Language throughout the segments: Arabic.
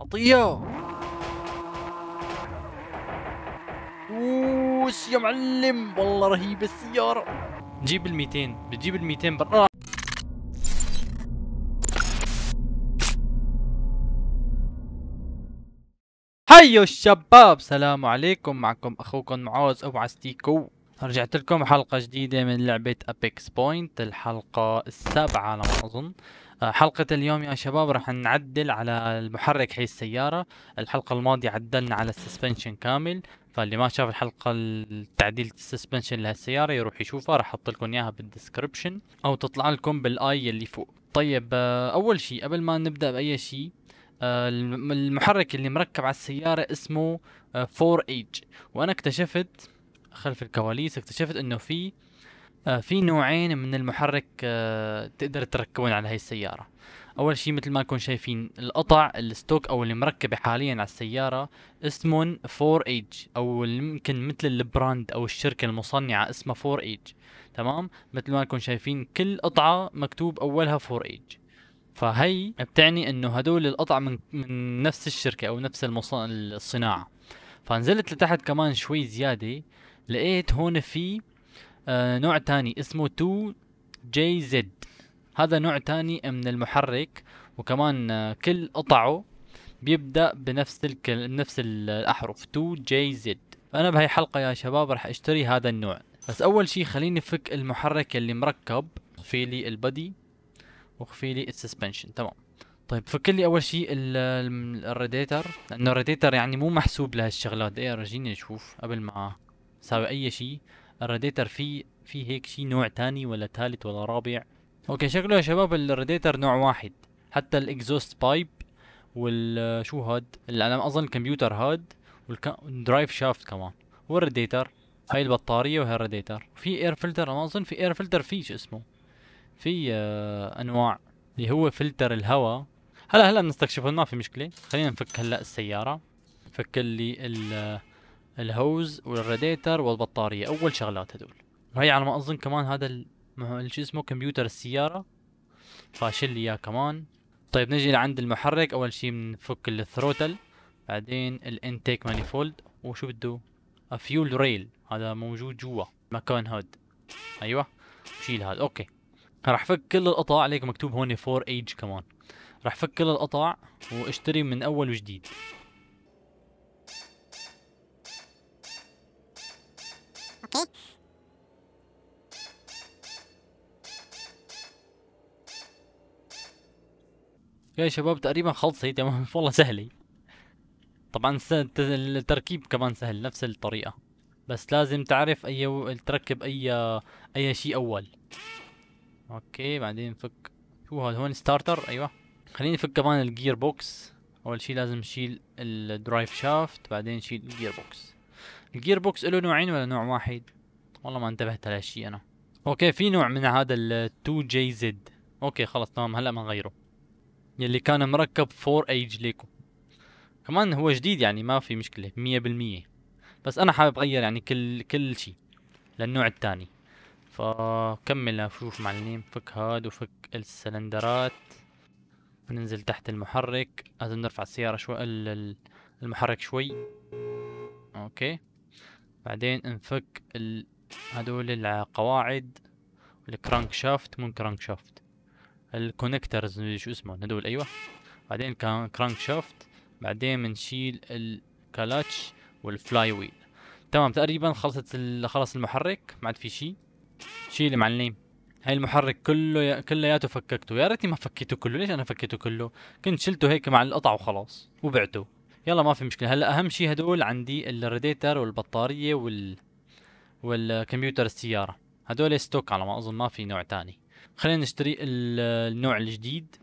عطيه وش يا معلم والله رهيبه السياره جيب ال200 بتجيب ال200 برا هيو الشباب سلام عليكم معكم اخوكم معوز ابو عستيكو رجعت لكم حلقة جديدة من لعبة أبيكس بوينت الحلقة السابعة على ما أظن آه، حلقة اليوم يا شباب راح نعدل على المحرك حي السيارة الحلقة الماضية عدلنا على السسبنشن كامل فاللي ما شاف الحلقة تعديل السسبنشن لهالسيارة يروح يشوفها راح احط لكم اياها بالدسكربشن او تطلع لكم بالاي اللي فوق طيب آه، اول شيء قبل ما نبدا باي شيء آه، المحرك اللي مركب على السيارة اسمه 4 h وانا اكتشفت خلف الكواليس اكتشفت انه في آه، في نوعين من المحرك آه، تقدر تركبون على هاي السيارة اول شيء مثل ما نكون شايفين القطع الستوك او اللي مركبة حاليا على السيارة اسمهم 4 ايج او يمكن مثل البراند او الشركة المصنعة اسمها 4 ايج تمام مثل ما نكون شايفين كل قطعة مكتوب اولها 4 ايج فهي بتعني انه هدول القطع من, من نفس الشركة او نفس المصنع الصناعة فنزلت لتحت كمان شوي زيادة لقيت هون في آه، نوع تاني اسمه 2 جي زد هذا نوع تاني من المحرك وكمان آه، كل قطعه بيبدا بنفس الكل... بنفس الاحرف 2 جي زد انا بهي الحلقه يا شباب رح اشتري هذا النوع بس اول شي خليني فك المحرك اللي مركب في لي البدي وخفي لي السسبنشن تمام طيب فك لي اول شيء الراديتر لانه الراديتر يعني مو محسوب لهالشغلات ايه رجيني نشوف قبل ما ساوي اي شيء الراديتر في في هيك شيء نوع تاني ولا ثالث ولا رابع اوكي شكله يا شباب الراديتر نوع واحد حتى الاكزوست بايب والشو هاد اللي انا اظن الكمبيوتر هاد والدرايف شافت كمان والراديتر هاي البطارية وهي الراديتر في اير فلتر انا اظن في اير فلتر في شو اسمه في آه انواع اللي هو فلتر الهواء هلا هلا بنستكشفه ما في مشكلة خلينا نفك هلا السيارة فك لي الهوز والراديتر والبطارية أول شغلات هدول وهي على ما أظن كمان هذا شو اسمه كمبيوتر السيارة فاشل لي إياه كمان طيب نجي لعند المحرك أول شي بنفك الثروتل بعدين الانتيك مانيفولد وشو بده فيول ريل هذا موجود جوا مكان هاد ايوه شيل هاد اوكي راح فك كل القطع عليك مكتوب هون فور ايج كمان راح فك كل القطع واشتري من اول وجديد يا شباب تقريبا خلصت تمام والله سهلة طبعا التركيب كمان سهل نفس الطريقة بس لازم تعرف اي تركب اي اي شيء اول اوكي بعدين فك شو هذا هون ستارتر ايوه خليني نفك كمان الجير بوكس اول شيء لازم نشيل الدرايف شافت بعدين نشيل الجير بوكس الجير بوكس له نوعين ولا نوع واحد والله ما انتبهت لهالشيء انا اوكي في نوع من هذا ال 2 جي زد اوكي خلص تمام هلا بنغيره يلي كان مركب فور ايج ليكو كمان هو جديد يعني ما في مشكلة مية بالمية بس انا حابب اغير يعني كل كل شي للنوع الثاني فكمل شوف معلم فك هاد وفك السلندرات وننزل تحت المحرك لازم نرفع السيارة شوي المحرك شوي اوكي بعدين نفك ال... هدول القواعد الكرانك شافت مو كرانك شافت الكونكترز شو اسمه هدول ايوه بعدين كرانك شافت بعدين بنشيل الكلاتش والفلاي ويل تمام تقريبا خلصت خلص المحرك ما عاد في شيء شيل معلم هاي المحرك كله كلياته فككته يا ريتني ما فكيته كله ليش انا فكيته كله كنت شلته هيك مع القطع وخلاص وبعته يلا ما في مشكله هلا اهم شيء هدول عندي الراديتر والبطاريه وال والكمبيوتر السياره هدول ستوك على ما اظن ما في نوع تاني خلينا نشتري النوع الجديد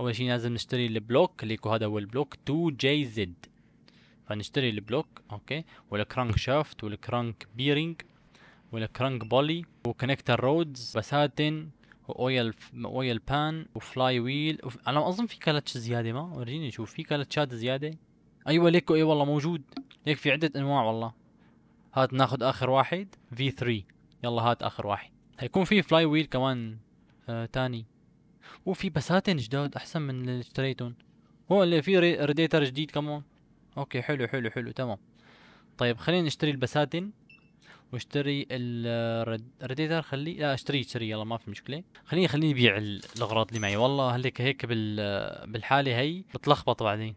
اول شيء لازم نشتري البلوك ليكو هذا هو البلوك 2 جي زد فنشتري البلوك اوكي والكرانك شافت والكرانك بيرنج والكرانك بولي وكونكتر رودز بساتن واويل اويل بان وفلاي ويل وف... انا اظن في كلتش زياده ما ورجيني شوف في كلتشات زياده ايوه ليكو اي والله موجود ليك في عده انواع والله هات ناخذ اخر واحد في 3 يلا هات اخر واحد هيكون في فلاي ويل كمان آه تاني وفي بساتين جداد احسن من اللي اشتريتهم هو اللي في ريديتر جديد كمان اوكي حلو حلو حلو تمام طيب خلينا نشتري البساتين واشتري آه، آه، الريديتر خليه لا اشتريه اشتريه يلا ما في مشكله خليني خليني بيع الاغراض اللي معي والله هلك هيك بال آه، بالحاله هي بتلخبط بعدين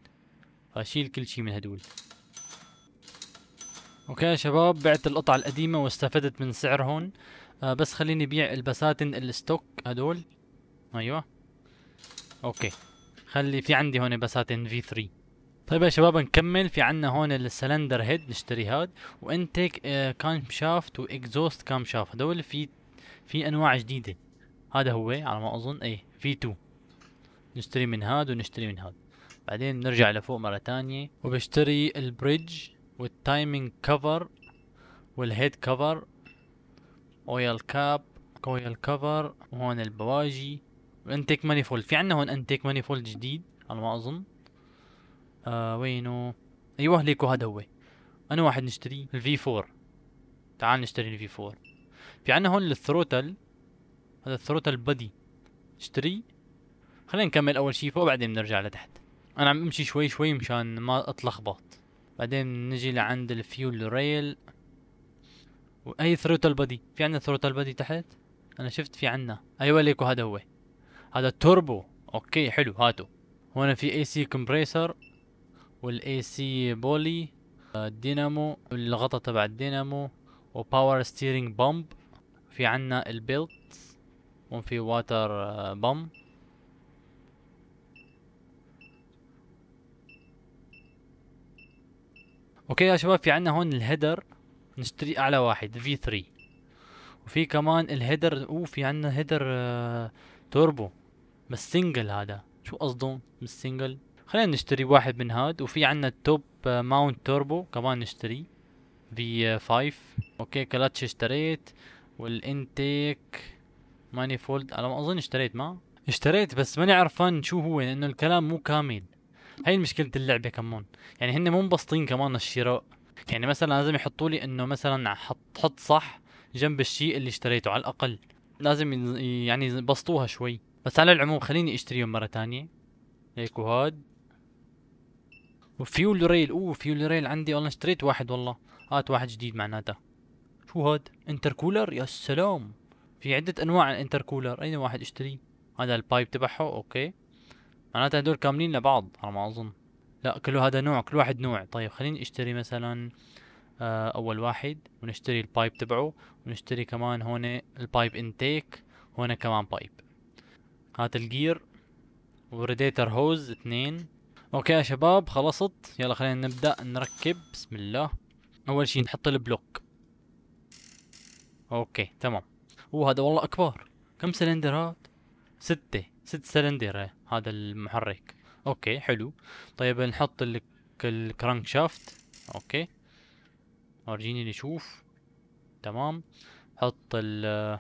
اشيل كل شيء من هدول اوكي يا شباب بعت القطع القديمه واستفدت من سعرهم آه بس خليني بيع البساتن الستوك هدول ايوه اوكي خلي في عندي هون بساتن في 3 طيب يا شباب نكمل في عنا هون السلندر هيد نشتري هاد وانتيك آه كام شافت واكزوست كام شافت هدول في في انواع جديده هذا هو على ما اظن ايه في 2 نشتري من هاد ونشتري من هاد بعدين بنرجع لفوق مرة تانية وبشتري البريدج والتايمينج كفر والهيد كفر اويل كاب كويل كفر وهون البواجي وانتيك مانيفولد في عنا هون انتيك مانيفولد جديد على ما اظن آه وينو ايوه ليكو هذا هو انا واحد نشتري الفي 4 تعال نشتري الفي 4 في عنا هون الثروتل هذا الثروتل بدي اشتري خلينا نكمل اول شيء فوق بعدين بنرجع لتحت انا عم امشي شوي شوي مشان ما اتلخبط بعدين نجي لعند الفيول ريل واي ثروتل بودي في عندنا ثروتل بودي تحت انا شفت في عندنا ايوه ليكو هذا هو هذا التوربو اوكي حلو هاتو هنا في اي سي كومبريسر والاي سي بولي الدينامو الغطا تبع الدينامو وباور ستيرنج بامب في عنا البيلت وفي واتر بام اوكي يا شباب في عنا هون الهيدر نشتري اعلى واحد في 3 وفي كمان الهيدر او في عندنا هيدر آه توربو بس سنجل هذا شو قصدهم سنجل خلينا نشتري واحد من هاد وفي عندنا التوب آه ماونت توربو كمان نشتري في 5 اوكي كلاتش اشتريت والانتيك مانيفولد انا ما اظن اشتريت ما اشتريت بس ماني عرفان شو هو لانه الكلام مو كامل هاي مشكلة اللعبة كمان يعني هن مو مبسطين كمان الشراء يعني مثلا لازم يحطوا لي انه مثلا حط حط صح جنب الشيء اللي اشتريته على الاقل لازم يعني يبسطوها شوي بس على العموم خليني اشتريهم مره ثانيه هيك وهاد وفيول ريل اوه فيول ريل عندي والله اشتريت واحد والله هات واحد جديد معناتها شو هاد انتركولر يا سلام في عدة انواع الانتركولر اي واحد اشتريه هذا البايب تبعه اوكي معناتها هدول كاملين لبعض على ما اظن لا كل هذا نوع كل واحد نوع طيب خليني اشتري مثلا آه اول واحد ونشتري البايب تبعه ونشتري كمان هون البايب انتيك هون كمان بايب هات الجير وريديتر هوز اثنين اوكي يا شباب خلصت يلا خلينا نبدا نركب بسم الله اول شيء نحط البلوك اوكي تمام هذا والله اكبر كم سلندر ستة ست سلندر هذا المحرك اوكي حلو طيب نحط ال الكرانك شافت اوكي ورجيني نشوف تمام حط ال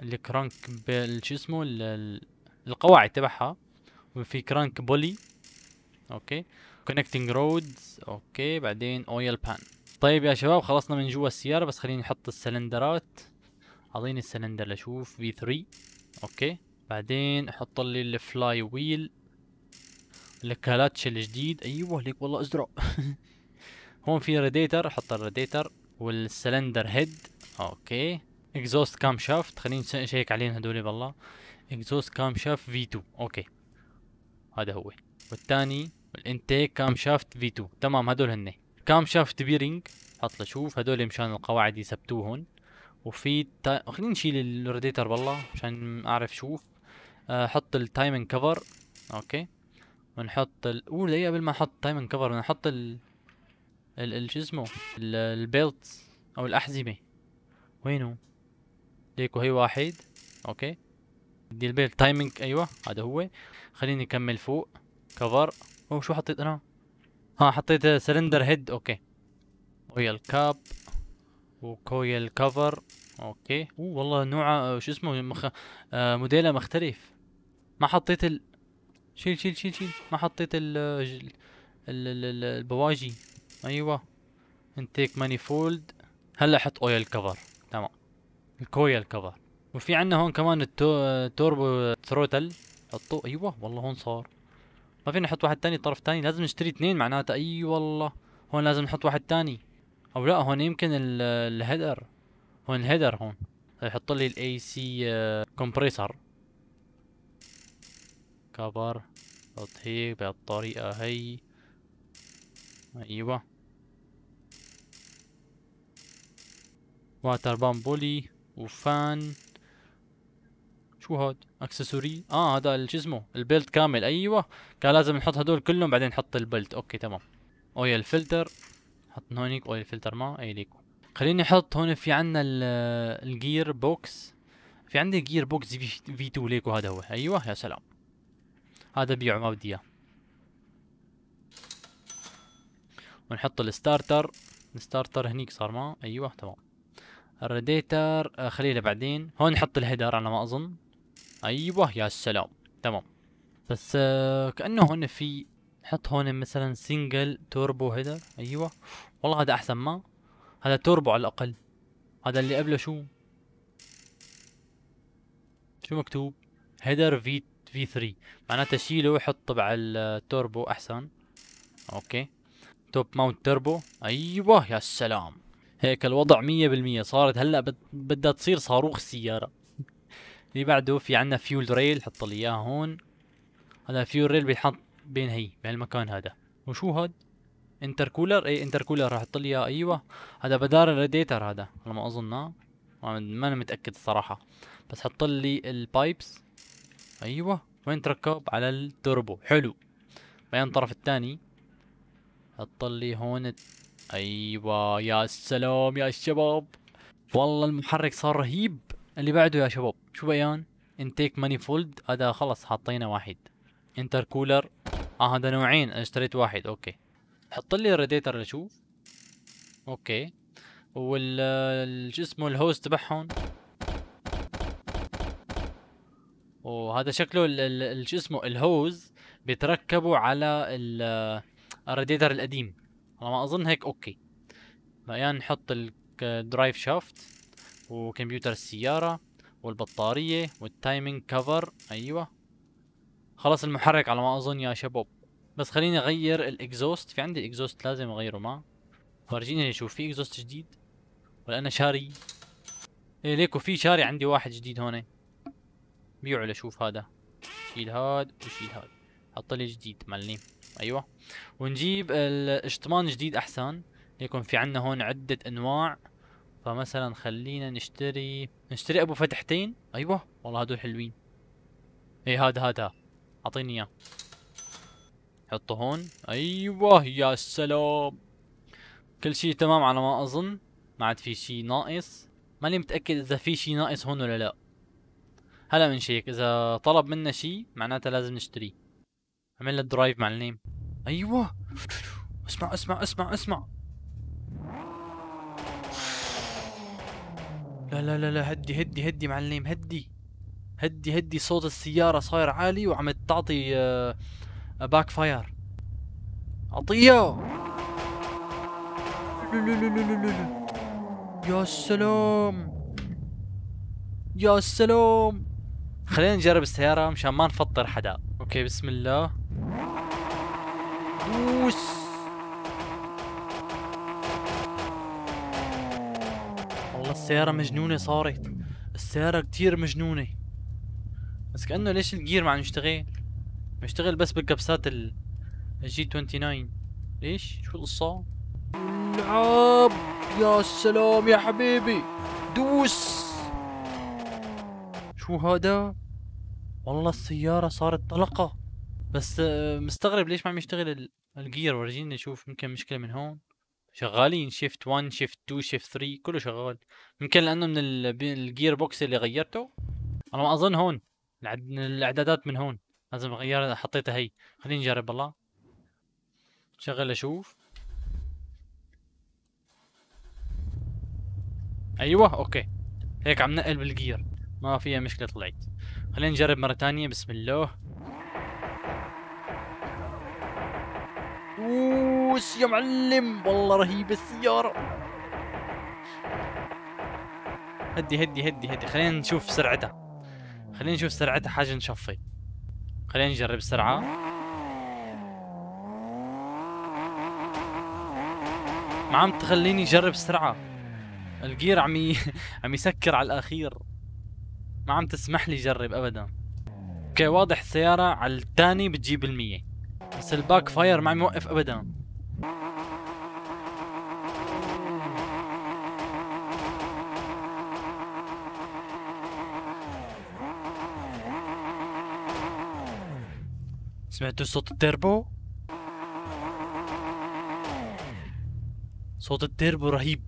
الكرانك شو اسمه القواعد تبعها وفي كرانك بولي اوكي كونكتنج رودز اوكي بعدين اويل بان طيب يا شباب خلصنا من جوا السياره بس خليني نحط السلندرات اعطيني السلندر لاشوف في 3 اوكي بعدين احط لي الفلاي ويل الكالاتش الجديد ايوه ليك والله ازرق هون في راديتر حط الراديتر والسلندر هيد اوكي اكزوست كام شافت خليني نشيك عليهم هدول بالله اكزوست كام شافت في 2 اوكي هذا هو والثاني الانتيك كام شافت في 2 تمام هدول هن كام شافت بيرنج حط لشوف هدول مشان القواعد يثبتوهن وفي تا... خلينا نشيل الراديتر بالله مشان اعرف شوف أه حط التايمنج كفر اوكي ونحط ال... اوه دقيقة قبل ما احط تايم كفر نحط ال ال, ال... شو اسمه ال... البيلت او الاحزمة وينه ديكو هي واحد اوكي دي البيلت تايمينج ايوه هذا هو خليني اكمل فوق كفر او شو حطيت انا ها حطيت سلندر هيد اوكي كويل كاب وكويل كفر اوكي اوه والله نوعه شو اسمه مخ... آه موديله مختلف ما حطيت ال... شيل شيل شيل شيل ما حطيت ال ال البواجي ايوه انتيك مانيفولد هلا حط اويل كفر تمام الكويل كفر وفي عندنا هون كمان التوربو ثروتل حطوه ايوه والله هون صار ما فينا نحط واحد تاني طرف تاني لازم نشتري اثنين معناتها اي أيوة والله هون لازم نحط واحد تاني او لا هون يمكن الهيدر هون الهيدر هون يحط لي الاي سي كومبريسر كفر هيك بهالطريقة هي أيوة واتر بامبولي وفان شو هاد اكسسوري اه هذا شو اسمه كامل ايوه كان لازم نحط هدول كلهم بعدين نحط البلت اوكي تمام اويل فلتر حط هونيك اويل فلتر ما اي ليكو خليني احط هون في عنا الجير بوكس في عندي جير بوكس في 2 ليكو هذا هو ايوه يا سلام هذا بيعه ما بدي اياه ونحط الستارتر الستارتر هنيك صار ما ايوه تمام الراديتر آه، خليه بعدين هون نحط الهيدر على ما اظن ايوه يا سلام تمام بس آه، كانه هون في حط هون مثلا سنجل توربو هيدر ايوه والله هذا احسن ما هذا توربو على الاقل هذا اللي قبله شو شو مكتوب هيدر في في 3 معناتها شيله وحطه تبع التوربو احسن اوكي توب ماونت توربو ايوه يا سلام هيك الوضع 100% صارت هلا بدها تصير صاروخ سياره اللي بعده في عندنا فيول ريل حط لي اياه هون هذا فيول ريل بينحط بين هي بهالمكان هذا وشو هاد انتركولر ايه انتركولر راح احط لي ايوه هذا بدار الراديتر هذا على ما اظن ما انا متاكد الصراحه بس حط لي البايبس ايوه وين تركب على التوربو حلو بين الطرف الثاني حط لي هون ايوه يا سلام يا شباب والله المحرك صار رهيب اللي بعده يا شباب شو بيان انتيك مانيفولد هذا خلص حاطينه واحد انتر كولر اه هذا نوعين انا اشتريت واحد اوكي حط لي الراديتر لشوف اوكي وال آه، شو اسمه الهوست تبعهم وهذا شكله شو اسمه الهوز بتركبوا على الراديتر القديم على ما اظن هيك اوكي يعني نحط الدرايف شافت وكمبيوتر السياره والبطاريه والتايمينج كفر ايوه خلص المحرك على ما اظن يا شباب بس خليني اغير الاكزوست في عندي اكزوست لازم اغيره ما فرجيني نشوف في اكزوست جديد ولا انا شاري ايه ليكو في شاري عندي واحد جديد هون بيعه لشوف هذا شيل هاد وشيل هاد حط لي جديد مالني ايوه ونجيب الاشطمان جديد احسن ليكون في عندنا هون عدة انواع فمثلا خلينا نشتري نشتري ابو فتحتين ايوه والله هدول حلوين اي هذا هذا اعطيني اياه حطه هون ايوه يا سلام كل شيء تمام على ما اظن ما عاد في شيء ناقص ماني متاكد اذا في شيء ناقص هون ولا لا هلا من شيك اذا طلب منا شيء معناتها لازم نشتريه عمل له درايف مع النيم ايوه اسمع اسمع اسمع اسمع لا لا لا لا هدي هدي هدي معلم هدي هدي هدي صوت السيارة صاير عالي وعم تعطي باك آه، فاير عطيه يا سلام يا سلام خلينا نجرب السيارة مشان ما نفطر حدا اوكي بسم الله بوس والله السيارة مجنونة صارت السيارة كتير مجنونة بس كأنه ليش الجير ما عم يشتغل يشتغل بس بالكبسات ال جي 29 ليش شو القصة العاب يا سلام يا حبيبي دوس شو هذا والله السيارة صارت طلقة بس آه، مستغرب ليش ما عم يشتغل الجير ورجيني نشوف يمكن مشكلة من هون شغالين شيفت 1 شيفت 2 شيفت 3 كله شغال يمكن لانه من الجير بوكس اللي غيرته انا ما اظن هون الاعدادات من هون لازم أغير حطيتها هي خليني نجرب الله شغل اشوف ايوه اوكي هيك عم نقل بالجير ما فيها مشكلة طلعت خلينا نجرب مرة ثانية بسم الله اوووس يا معلم والله رهيبة السيارة هدي هدي هدي هدي خلينا نشوف سرعتها خلينا نشوف سرعتها حاجة نشفي خلينا نجرب السرعة ما عم تخليني اجرب السرعة الجير عم ي... عم يسكر على الاخير ما عم تسمح لي جرب ابدا اوكي واضح السيارة على الثاني بتجيب المية بس الباك فاير ما عم يوقف ابدا سمعتوا صوت التربو؟ صوت التربو رهيب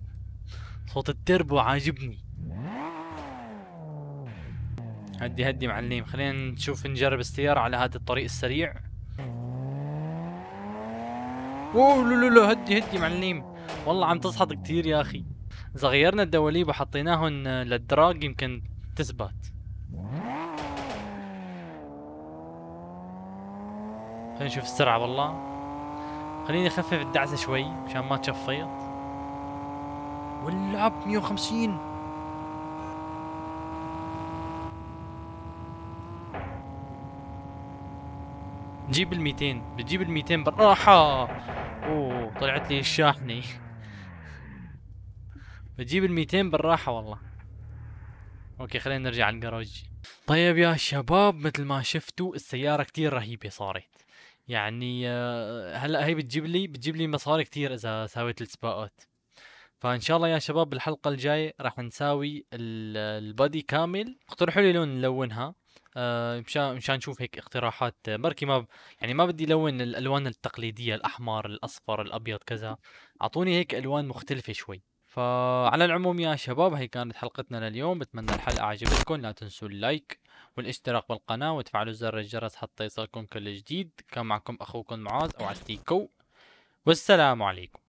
صوت التربو عاجبني هدي هدي معلم خلينا نشوف نجرب السيارة على هذا الطريق السريع اوه لا لا لا هدي هدي معلم والله عم تصحط كثير يا اخي اذا غيرنا الدواليب وحطيناهن للدراج يمكن تثبت خلينا نشوف السرعة والله خليني اخفف الدعسة شوي مشان ما تشفيط ولعب 150 نجيب ال 200 بتجيب ال 200 بالراحة اوه طلعت لي الشاحنة بتجيب ال 200 بالراحة والله اوكي خلينا نرجع على الجراج طيب يا شباب مثل ما شفتوا السيارة كثير رهيبة صارت يعني آه، هلا هي بتجيب لي بتجيب لي مصاري كثير اذا سويت السباقات فان شاء الله يا شباب بالحلقة الجاية راح نساوي البادي كامل اقترحوا لي لون نلونها آه، مشان مشان نشوف هيك اقتراحات بركي ما ب... يعني ما بدي لون الالوان التقليديه الاحمر الاصفر الابيض كذا اعطوني هيك الوان مختلفه شوي فعلى العموم يا شباب هي كانت حلقتنا لليوم بتمنى الحلقه عجبتكم لا تنسوا اللايك والاشتراك بالقناه وتفعلوا زر الجرس حتى يصلكم كل جديد كان معكم اخوكم معاذ او عتيكو والسلام عليكم